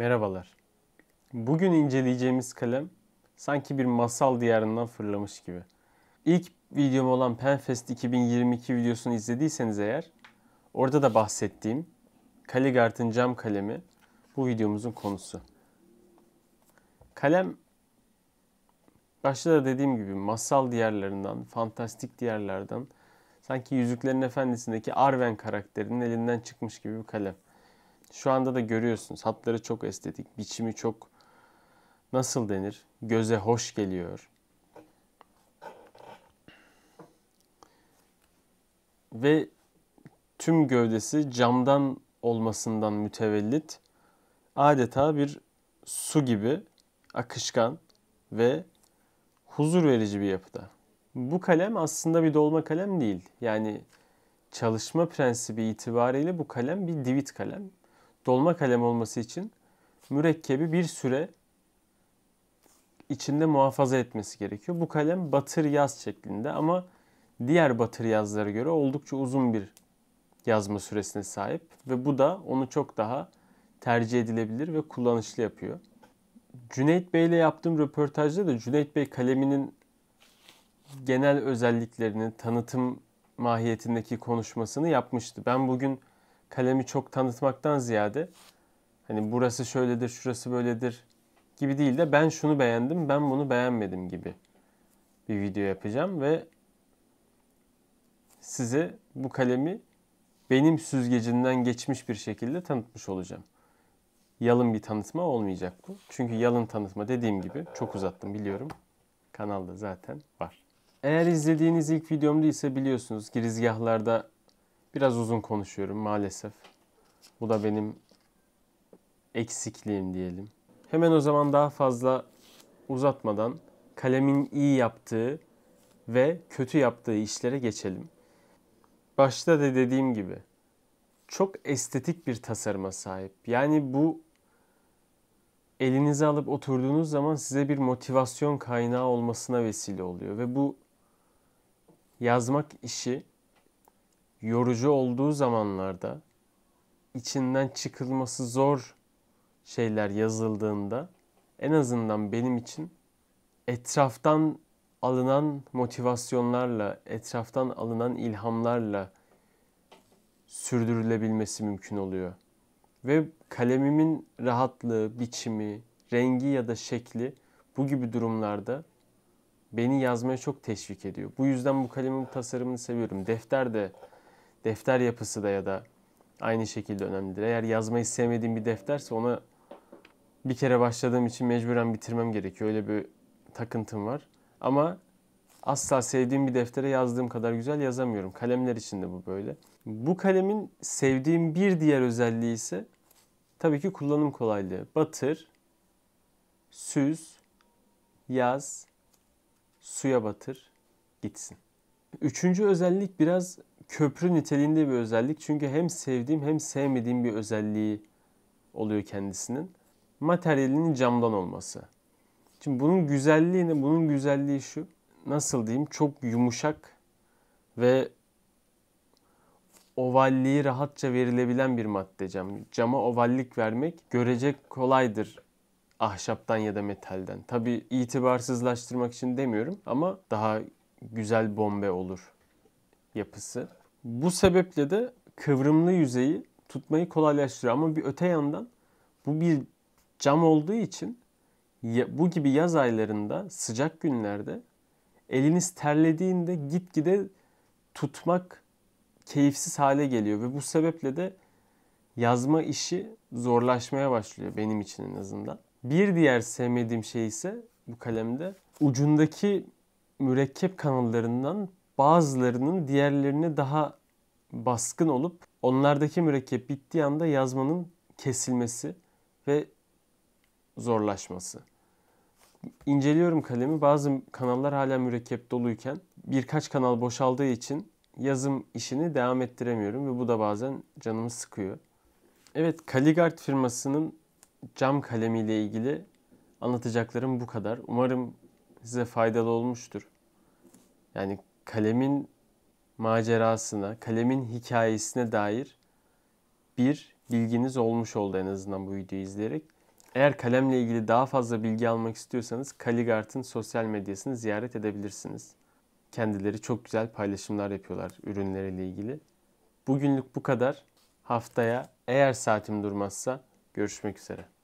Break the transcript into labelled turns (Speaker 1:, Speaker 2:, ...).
Speaker 1: Merhabalar. Bugün inceleyeceğimiz kalem sanki bir masal diyarından fırlamış gibi. İlk videom olan Penfest 2022 videosunu izlediyseniz eğer orada da bahsettiğim Kaligart'ın cam kalemi bu videomuzun konusu. Kalem başta da dediğim gibi masal diyarlarından, fantastik diyarlardan sanki Yüzüklerin Efendisi'ndeki Arwen karakterinin elinden çıkmış gibi bir kalem. Şu anda da görüyorsunuz hatları çok estetik, biçimi çok nasıl denir? Göze hoş geliyor. Ve tüm gövdesi camdan olmasından mütevellit adeta bir su gibi akışkan ve huzur verici bir yapıda. Bu kalem aslında bir dolma kalem değil. Yani çalışma prensibi itibariyle bu kalem bir divit kalem dolma kalem olması için mürekkebi bir süre içinde muhafaza etmesi gerekiyor. Bu kalem batır yaz şeklinde ama diğer batır yazlara göre oldukça uzun bir yazma süresine sahip ve bu da onu çok daha tercih edilebilir ve kullanışlı yapıyor. Cüneyt Bey ile yaptığım röportajda da Cüneyt Bey kaleminin genel özelliklerini, tanıtım mahiyetindeki konuşmasını yapmıştı. Ben bugün kalemi çok tanıtmaktan ziyade hani burası şöyledir, şurası böyledir gibi değil de ben şunu beğendim, ben bunu beğenmedim gibi bir video yapacağım ve size bu kalemi benim süzgecinden geçmiş bir şekilde tanıtmış olacağım. Yalın bir tanıtma olmayacak bu. Çünkü yalın tanıtma dediğim gibi çok uzattım biliyorum. Kanalda zaten var. Eğer izlediğiniz ilk videomda ise biliyorsunuz girizgahlarda Biraz uzun konuşuyorum maalesef. Bu da benim eksikliğim diyelim. Hemen o zaman daha fazla uzatmadan kalemin iyi yaptığı ve kötü yaptığı işlere geçelim. Başta da dediğim gibi çok estetik bir tasarıma sahip. Yani bu elinize alıp oturduğunuz zaman size bir motivasyon kaynağı olmasına vesile oluyor ve bu yazmak işi yorucu olduğu zamanlarda içinden çıkılması zor şeyler yazıldığında en azından benim için etraftan alınan motivasyonlarla, etraftan alınan ilhamlarla sürdürülebilmesi mümkün oluyor. Ve kalemimin rahatlığı, biçimi, rengi ya da şekli bu gibi durumlarda beni yazmaya çok teşvik ediyor. Bu yüzden bu kalemin tasarımını seviyorum. Defter de defter yapısı da ya da aynı şekilde önemlidir. Eğer yazmayı sevmediğim bir defterse ona bir kere başladığım için mecburen bitirmem gerekiyor. Öyle bir takıntım var. Ama asla sevdiğim bir deftere yazdığım kadar güzel yazamıyorum. Kalemler için de bu böyle. Bu kalemin sevdiğim bir diğer özelliği ise tabii ki kullanım kolaylığı. Batır, süz, yaz, suya batır, gitsin. Üçüncü özellik biraz köprü niteliğinde bir özellik. Çünkü hem sevdiğim hem sevmediğim bir özelliği oluyor kendisinin. Materyalinin camdan olması. Şimdi bunun güzelliği ne? Bunun güzelliği şu. Nasıl diyeyim? Çok yumuşak ve ovalliği rahatça verilebilen bir madde cam. Cama ovallik vermek görecek kolaydır ahşaptan ya da metalden. Tabi itibarsızlaştırmak için demiyorum ama daha güzel bombe olur yapısı. Bu sebeple de kıvrımlı yüzeyi tutmayı kolaylaştırıyor. Ama bir öte yandan bu bir cam olduğu için bu gibi yaz aylarında sıcak günlerde eliniz terlediğinde gitgide tutmak keyifsiz hale geliyor ve bu sebeple de yazma işi zorlaşmaya başlıyor benim için en azından. Bir diğer sevmediğim şey ise bu kalemde ucundaki mürekkep kanallarından bazılarının diğerlerine daha baskın olup onlardaki mürekkep bittiği anda yazmanın kesilmesi ve zorlaşması. İnceliyorum kalemi. Bazı kanallar hala mürekkep doluyken birkaç kanal boşaldığı için yazım işini devam ettiremiyorum ve bu da bazen canımı sıkıyor. Evet, Caligard firmasının cam kalemiyle ilgili anlatacaklarım bu kadar. Umarım size faydalı olmuştur. Yani kalemin macerasına, kalemin hikayesine dair bir bilginiz olmuş oldu en azından bu videoyu izleyerek. Eğer kalemle ilgili daha fazla bilgi almak istiyorsanız Kaligart'ın sosyal medyasını ziyaret edebilirsiniz. Kendileri çok güzel paylaşımlar yapıyorlar ürünleriyle ilgili. Bugünlük bu kadar. Haftaya eğer saatim durmazsa görüşmek üzere.